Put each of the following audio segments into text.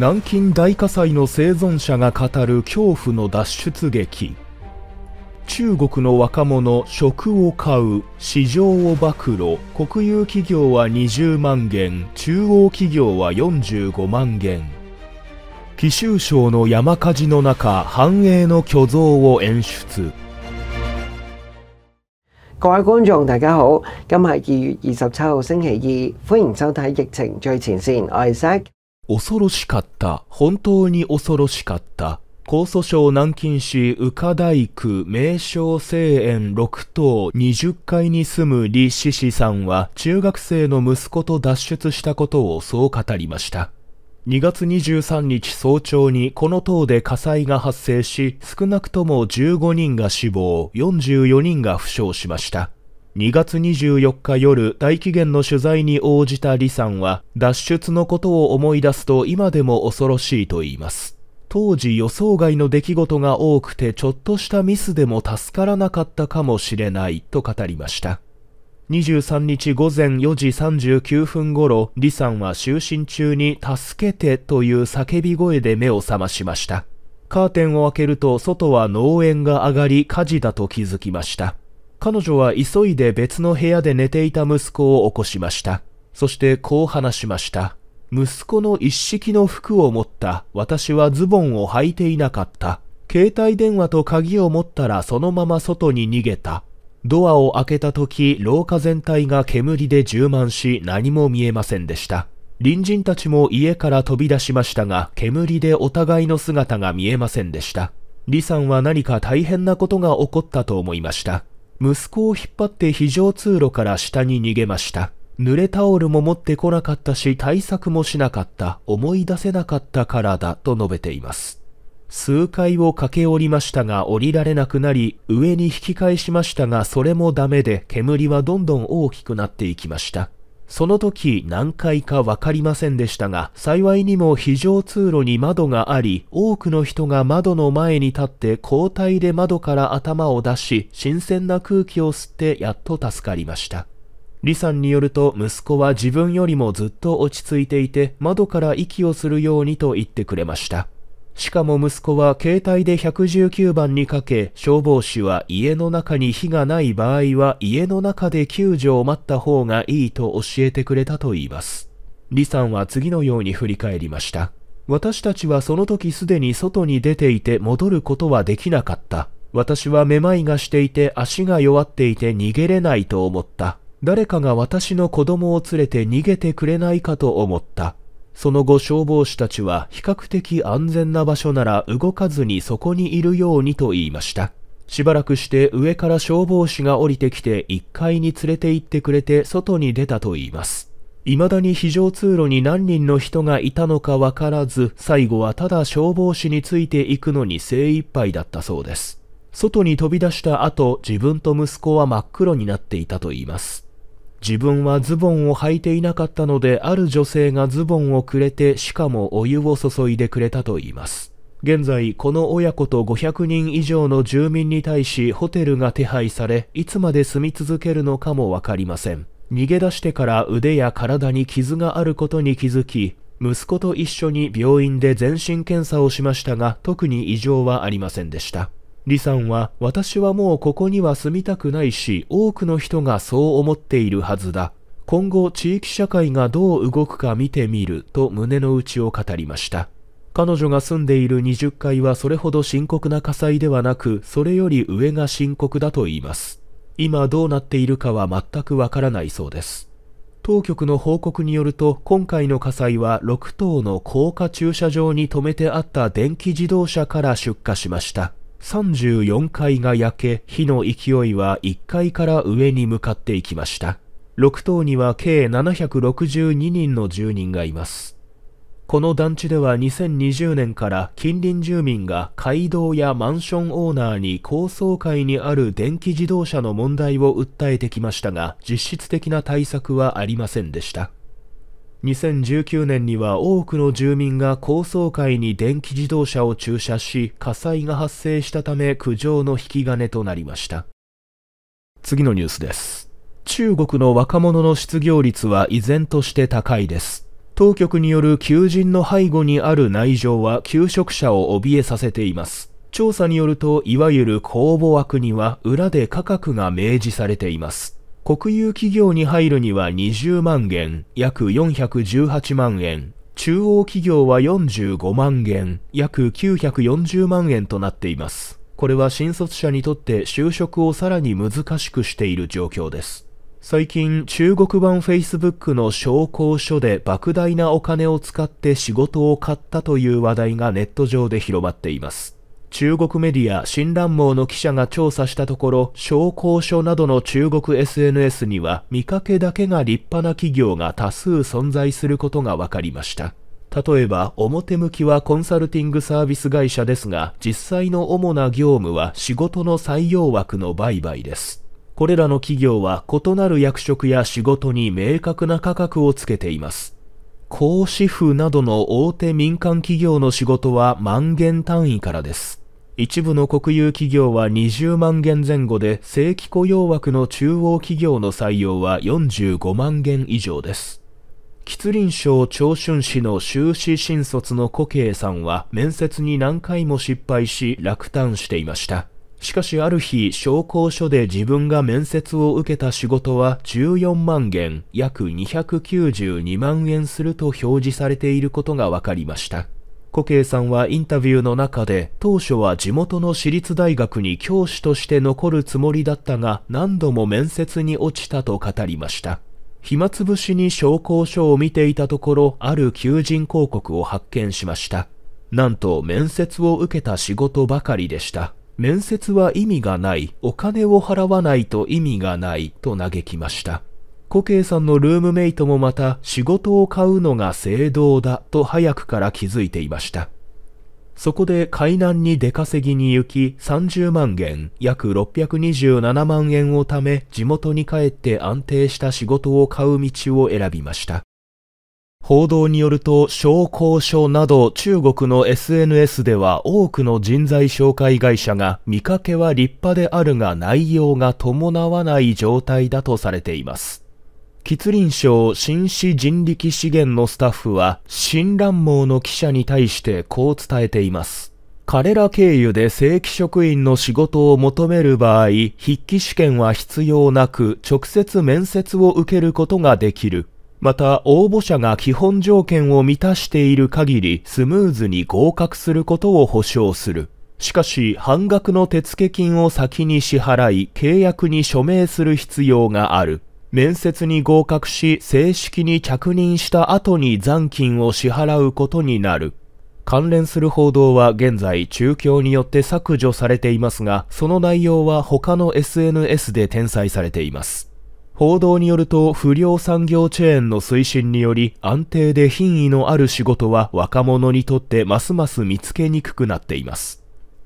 南京大火災の生存者が語る恐怖の脱出劇中国の若者食を買う市場を暴露国有企業は20万元中央企業は45万元貴州省の山火事の中繁栄の巨像を演出各位观众大家好，今日二月二十七號星期二，欢迎收睇《疫情最前線》，我係 a c 恐ろしかった。本当に恐ろしかった。江蘇省南京市宇賀大区名称聖園6棟20階に住む李志志さんは中学生の息子と脱出したことをそう語りました。2月23日早朝にこの塔で火災が発生し、少なくとも15人が死亡、44人が負傷しました。2月24日夜、大紀元の取材に応じた李さんは、脱出のことを思い出すと今でも恐ろしいと言います。当時予想外の出来事が多くてちょっとしたミスでも助からなかったかもしれないと語りました。23日午前4時39分頃、李さんは就寝中に助けてという叫び声で目を覚ましました。カーテンを開けると外は農園が上がり火事だと気づきました。彼女は急いで別の部屋で寝ていた息子を起こしました。そしてこう話しました。息子の一式の服を持った私はズボンを履いていなかった。携帯電話と鍵を持ったらそのまま外に逃げた。ドアを開けた時、廊下全体が煙で充満し何も見えませんでした。隣人たちも家から飛び出しましたが、煙でお互いの姿が見えませんでした。李さんは何か大変なことが起こったと思いました。息子を引っ張って非常通路から下に逃げました。濡れタオルも持ってこなかったし対策もしなかった、思い出せなかったからだと述べています。数回を駆け下りましたが降りられなくなり、上に引き返しましたがそれもダメで煙はどんどん大きくなっていきました。その時何回かわかりませんでしたが、幸いにも非常通路に窓があり、多くの人が窓の前に立って交代で窓から頭を出し、新鮮な空気を吸ってやっと助かりました。李さんによると息子は自分よりもずっと落ち着いていて、窓から息をするようにと言ってくれました。しかも息子は携帯で119番にかけ、消防士は家の中に火がない場合は家の中で救助を待った方がいいと教えてくれたと言います。李さんは次のように振り返りました。私たちはその時すでに外に出ていて戻ることはできなかった。私はめまいがしていて足が弱っていて逃げれないと思った。誰かが私の子供を連れて逃げてくれないかと思った。その後消防士たちは比較的安全な場所なら動かずにそこにいるようにと言いました。しばらくして上から消防士が降りてきて1階に連れて行ってくれて外に出たと言います。未だに非常通路に何人の人がいたのかわからず、最後はただ消防士についていくのに精一杯だったそうです。外に飛び出した後、自分と息子は真っ黒になっていたと言います。自分はズボンを履いていなかったので、ある女性がズボンをくれて、しかもお湯を注いでくれたと言います。現在、この親子と500人以上の住民に対しホテルが手配され、いつまで住み続けるのかもわかりません。逃げ出してから腕や体に傷があることに気づき、息子と一緒に病院で全身検査をしましたが、特に異常はありませんでした。李さんは私はもうここには住みたくないし多くの人がそう思っているはずだ今後地域社会がどう動くか見てみると胸の内を語りました彼女が住んでいる20階はそれほど深刻な火災ではなくそれより上が深刻だと言います今どうなっているかは全くわからないそうです当局の報告によると今回の火災は6棟の高架駐車場に止めてあった電気自動車から出火しました34階が焼け、火の勢いは1階から上に向かっていきました。6棟には計762人の住人がいます。この団地では2020年から近隣住民が街道やマンションオーナーに高層階にある電気自動車の問題を訴えてきましたが、実質的な対策はありませんでした。2019年には多くの住民が高層階に電気自動車を駐車し火災が発生したため苦情の引き金となりました次のニュースです中国の若者の失業率は依然として高いです当局による求人の背後にある内情は求職者を怯えさせています調査によるといわゆる公募枠には裏で価格が明示されています国有企業に入るには20万元、約418万円、中央企業は45万元、約940万円となっています。これは新卒者にとって就職をさらに難しくしている状況です。最近、中国版 Facebook の商工所で莫大なお金を使って仕事を買ったという話題がネット上で広まっています。中国メディア新乱網の記者が調査したところ、商工書などの中国 SNS には見かけだけが立派な企業が多数存在することが分かりました。例えば、表向きはコンサルティングサービス会社ですが、実際の主な業務は仕事の採用枠の売買です。これらの企業は異なる役職や仕事に明確な価格をつけています。公私婦などの大手民間企業の仕事は万元単位からです。一部の国有企業は20万元前後で正規雇用枠の中央企業の採用は45万元以上です。吉林省長春市の修士新卒の古慶さんは面接に何回も失敗し落胆していました。しかしある日、商工所で自分が面接を受けた仕事は14万元、約292万円すると表示されていることが分かりました。古慶さんはインタビューの中で当初は地元の私立大学に教師として残るつもりだったが何度も面接に落ちたと語りました暇つぶしに証拠書を見ていたところある求人広告を発見しましたなんと面接を受けた仕事ばかりでした面接は意味がないお金を払わないと意味がないと嘆きましたコケイさんのルームメイトもまた仕事を買うのが正道だと早くから気づいていました。そこで海南に出稼ぎに行き30万元、約627万円を貯め地元に帰って安定した仕事を買う道を選びました。報道によると、商工所など中国の SNS では多くの人材紹介会社が見かけは立派であるが内容が伴わない状態だとされています。吉林省新市人力資源のスタッフは、新乱網の記者に対してこう伝えています。彼ら経由で正規職員の仕事を求める場合、筆記試験は必要なく、直接面接を受けることができる。また、応募者が基本条件を満たしている限り、スムーズに合格することを保証する。しかし、半額の手付金を先に支払い、契約に署名する必要がある。面接に合格し正式に着任した後に残金を支払うことになる。関連する報道は現在中共によって削除されていますが、その内容は他の SNS で転載されています。報道によると不良産業チェーンの推進により安定で品位のある仕事は若者にとってますます見つけにくくなっています。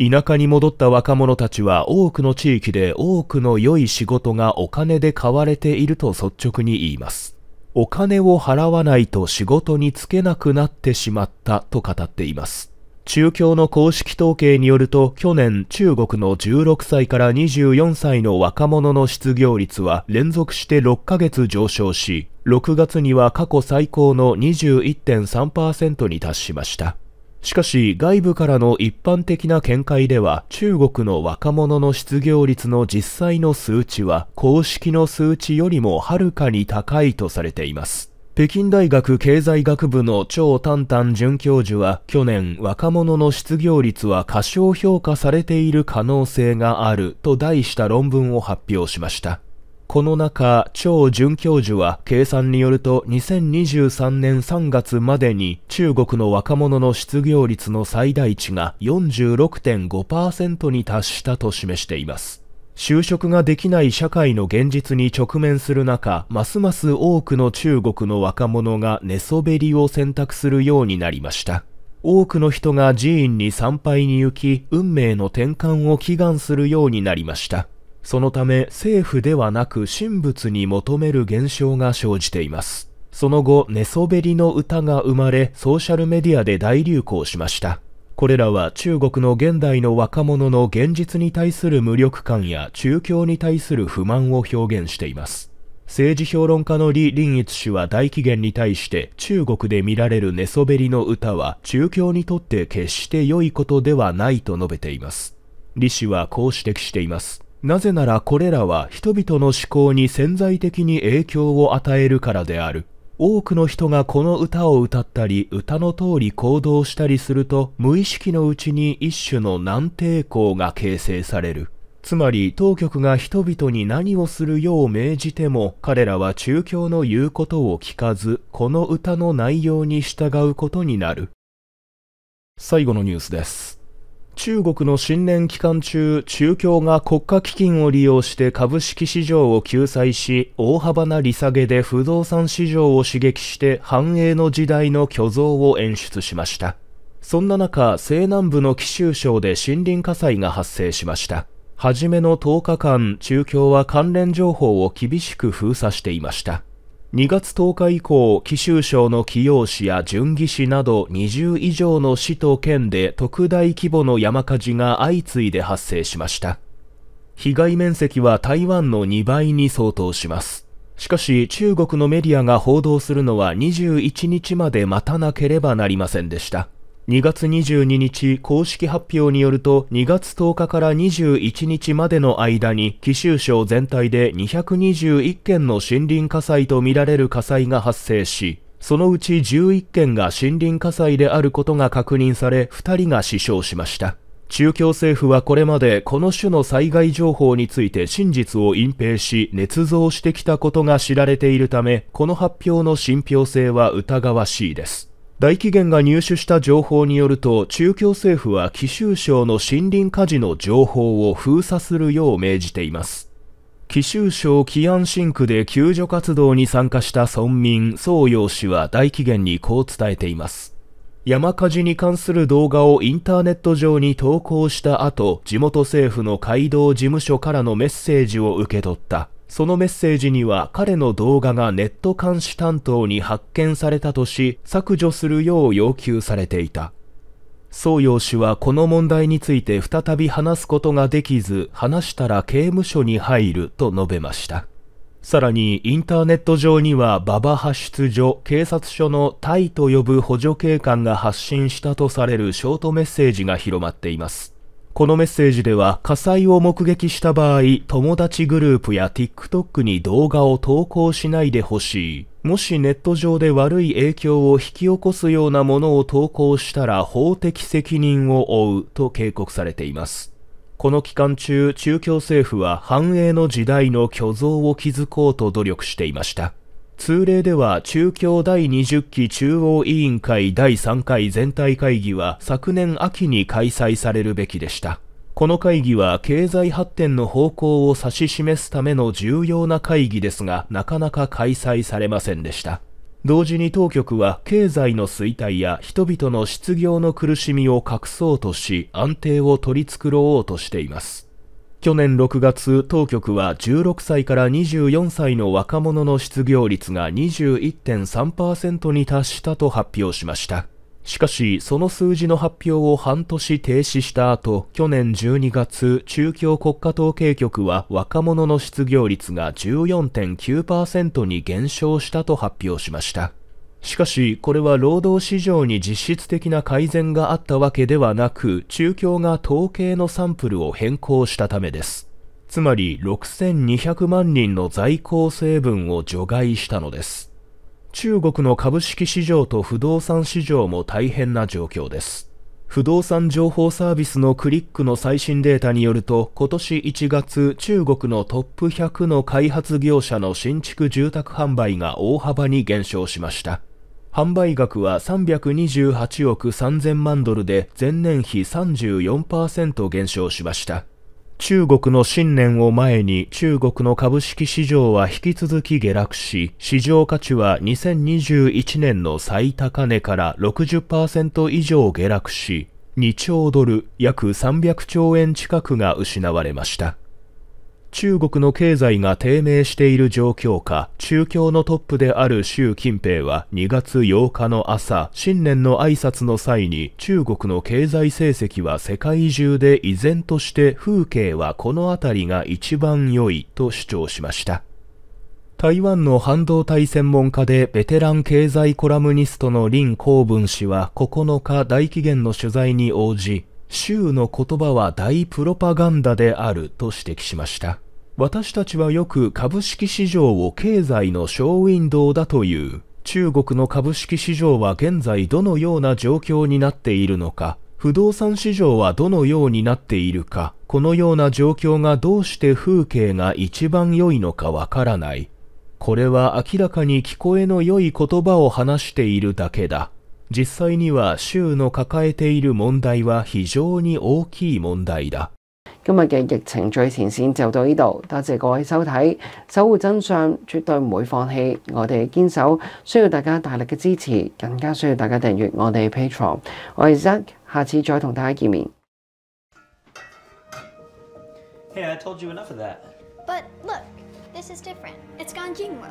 田舎に戻った若者たちは多くの地域で多くの良い仕事がお金で買われていると率直に言います。お金を払わないと仕事に就けなくなってしまったと語っています。中共の公式統計によると去年中国の16歳から24歳の若者の失業率は連続して6ヶ月上昇し6月には過去最高の21.3%に達しましたしかし外部からの一般的な見解では中国の若者の失業率の実際の数値は公式の数値よりもはるかに高いとされています。北京大学経済学部の張丹丹准教授は去年若者の失業率は過小評価されている可能性があると題した論文を発表しました。この中、張准教授は計算によると2023年3月までに中国の若者の失業率の最大値が46.5%に達したと示しています。就職ができない社会の現実に直面する中、ますます多くの中国の若者が寝そべりを選択するようになりました。多くの人が寺院に参拝に行き、運命の転換を祈願するようになりました。そのため政府ではなく神仏に求める現象が生じています。その後、寝そべりの歌が生まれ、ソーシャルメディアで大流行しました。これらは中国の現代の若者の現実に対する無力感や中共に対する不満を表現しています。政治評論家の李林一氏は大紀元に対して中国で見られる寝そべりの歌は中共にとって決して良いことではないと述べています。李氏はこう指摘しています。なぜならこれらは人々の思考に潜在的に影響を与えるからである。多くの人がこの歌を歌ったり、歌の通り行動したりすると、無意識のうちに一種の難抵抗が形成される。つまり、当局が人々に何をするよう命じても、彼らは中共の言うことを聞かず、この歌の内容に従うことになる。最後のニュースです。中国の新年期間中、中共が国家基金を利用して株式市場を救済し、大幅な利下げで不動産市場を刺激して繁栄の時代の虚像を演出しました。そんな中、西南部の貴州省で森林火災が発生しました。はじめの10日間、中共は関連情報を厳しく封鎖していました。2月10日以降、貴州省の起陽市や純義市など20以上の市と県で特大規模の山火事が相次いで発生しました。被害面積は台湾の2倍に相当します。しかし中国のメディアが報道するのは21日まで待たなければなりませんでした。2月22日公式発表によると2月10日から21日までの間に貴州省全体で221件の森林火災とみられる火災が発生しそのうち11件が森林火災であることが確認され2人が死傷しました中共政府はこれまでこの種の災害情報について真実を隠蔽し捏造してきたことが知られているためこの発表の信憑性は疑わしいです大紀元が入手した情報によると、中共政府は貴州省の森林火事の情報を封鎖するよう命じています。貴州省貴安新区で救助活動に参加した村民、宋陽氏は大紀元にこう伝えています。山火事に関する動画をインターネット上に投稿した後、地元政府の街道事務所からのメッセージを受け取った。そのメッセージには彼の動画がネット監視担当に発見されたとし削除するよう要求されていた。宋陽氏はこの問題について再び話すことができず話したら刑務所に入ると述べました。さらにインターネット上には馬場派出所警察署のタイと呼ぶ補助警官が発信したとされるショートメッセージが広まっています。このメッセージでは火災を目撃した場合、友達グループや TikTok に動画を投稿しないでほしい。もしネット上で悪い影響を引き起こすようなものを投稿したら法的責任を負うと警告されています。この期間中、中共政府は繁栄の時代の虚像を築こうと努力していました。通例では中共第20期中央委員会第3回全体会議は昨年秋に開催されるべきでした。この会議は経済発展の方向を指し示すための重要な会議ですが、なかなか開催されませんでした。同時に当局は経済の衰退や人々の失業の苦しみを隠そうとし、安定を取り繕おうとしています。去年6月、当局は16歳から24歳の若者の失業率が21.3%に達したと発表しました。しかし、その数字の発表を半年停止した後、去年12月、中共国家統計局は若者の失業率が14.9%に減少したと発表しました。しかし、これは労働市場に実質的な改善があったわけではなく、中共が統計のサンプルを変更したためです。つまり、6200万人の在校成分を除外したのです。中国の株式市場と不動産市場も大変な状況です。不動産情報サービスのクリックの最新データによると、今年1月、中国のトップ100の開発業者の新築住宅販売が大幅に減少しました。販売額は328億3000万ドルで前年比34%減少しました。中国の新年を前に中国の株式市場は引き続き下落し、市場価値は2021年の最高値から60%以上下落し、2兆ドル約300兆円近くが失われました。中国の経済が低迷している状況下、中共のトップである習近平は2月8日の朝、新年の挨拶の際に、中国の経済成績は世界中で依然として風景はこの辺りが一番良いと主張しました。台湾の半導体専門家でベテラン経済コラムニストの林光文氏は9日大紀元の取材に応じ、州の言葉は大プロパガンダであると指摘しました。私たちはよく株式市場を経済のショーウィンドウだという中国の株式市場は現在どのような状況になっているのか不動産市場はどのようになっているかこのような状況がどうして風景が一番良いのかわからないこれは明らかに聞こえの良い言葉を話しているだけだ実際には州の抱えている問題は非常に大きい問題だ。今日嘅疫情最前線就到呢度，多謝各位收睇，守護真相絕對唔會放棄，我哋堅守需要大家大力嘅支持，更加需要大家訂閱我哋 Patreon。我係 Zack，下次再同大家見面。Hey, I told you enough of that. But look, this is different. It's Ganjing World.